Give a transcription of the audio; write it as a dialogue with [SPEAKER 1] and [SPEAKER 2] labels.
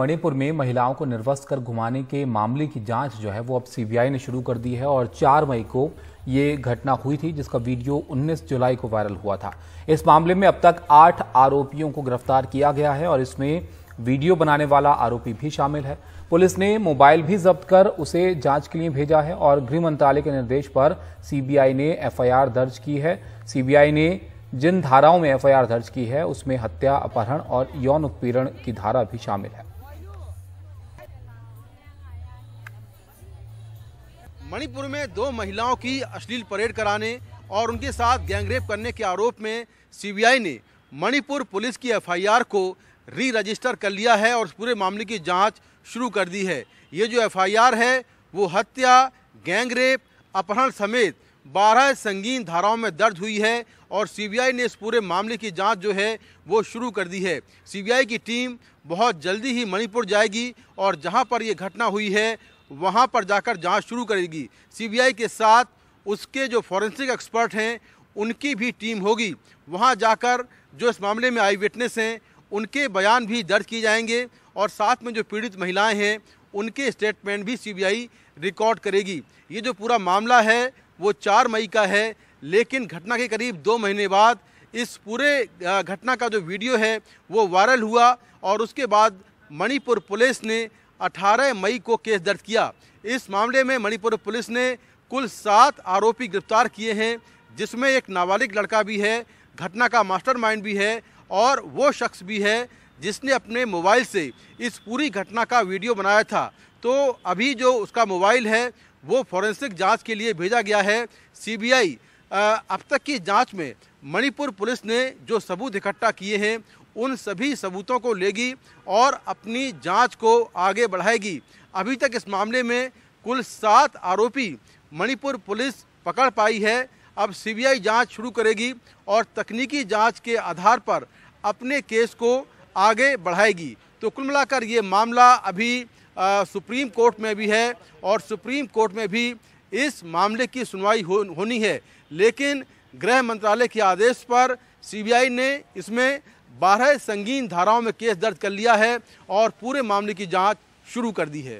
[SPEAKER 1] मणिपुर में महिलाओं को निर्वस्त कर घुमाने के मामले की जांच जो है वो अब सीबीआई ने शुरू कर दी है और 4 मई को ये घटना हुई थी जिसका वीडियो 19 जुलाई को वायरल हुआ था इस मामले में अब तक आठ आरोपियों को गिरफ्तार किया गया है और इसमें वीडियो बनाने वाला आरोपी भी शामिल है पुलिस ने मोबाइल भी जब्त कर उसे जांच के लिए भेजा है और गृह मंत्रालय के निर्देश पर सीबीआई ने एफआईआर दर्ज की है सीबीआई ने जिन धाराओं में एफआईआर दर्ज की है उसमें हत्या अपहरण और यौन उत्पीड़न की धारा भी शामिल है
[SPEAKER 2] मणिपुर में दो महिलाओं की अश्लील परेड कराने और उनके साथ गैंगरेप करने के आरोप में सीबीआई ने मणिपुर पुलिस की एफआईआर को री रजिस्टर कर लिया है और पूरे मामले की जांच शुरू कर दी है ये जो एफआईआर है वो हत्या गैंगरेप अपहरण समेत बारह संगीन धाराओं में दर्ज हुई है और सीबीआई ने इस पूरे मामले की जांच जो है वो शुरू कर दी है सीबीआई की टीम बहुत जल्दी ही मणिपुर जाएगी और जहां पर ये घटना हुई है वहाँ पर जाकर जांच शुरू करेगी सीबीआई के साथ उसके जो फॉरेंसिक एक्सपर्ट हैं उनकी भी टीम होगी वहाँ जाकर जो इस मामले में आई विटनेस हैं उनके बयान भी दर्ज किए जाएंगे और साथ में जो पीड़ित महिलाएं हैं उनके स्टेटमेंट भी सीबीआई रिकॉर्ड करेगी ये जो पूरा मामला है वो चार मई का है लेकिन घटना के करीब दो महीने बाद इस पूरे घटना का जो वीडियो है वो वायरल हुआ और उसके बाद मणिपुर पुलिस ने 18 मई को केस दर्ज किया इस मामले में मणिपुर पुलिस ने कुल सात आरोपी गिरफ्तार किए हैं जिसमें एक नाबालिग लड़का भी है घटना का मास्टरमाइंड भी है और वो शख्स भी है जिसने अपने मोबाइल से इस पूरी घटना का वीडियो बनाया था तो अभी जो उसका मोबाइल है वो फॉरेंसिक जांच के लिए भेजा गया है सीबीआई अब तक की जांच में मणिपुर पुलिस ने जो सबूत इकट्ठा किए हैं उन सभी सबूतों को लेगी और अपनी जांच को आगे बढ़ाएगी अभी तक इस मामले में कुल सात आरोपी मणिपुर पुलिस पकड़ पाई है अब सीबीआई जांच शुरू करेगी और तकनीकी जांच के आधार पर अपने केस को आगे बढ़ाएगी तो कुल मिलाकर ये मामला अभी आ, सुप्रीम कोर्ट में भी है और सुप्रीम कोर्ट में भी इस मामले की सुनवाई हो, होनी है लेकिन गृह मंत्रालय के आदेश पर सीबीआई ने इसमें बारह संगीन धाराओं में केस दर्ज कर लिया है और पूरे मामले की जांच शुरू कर दी है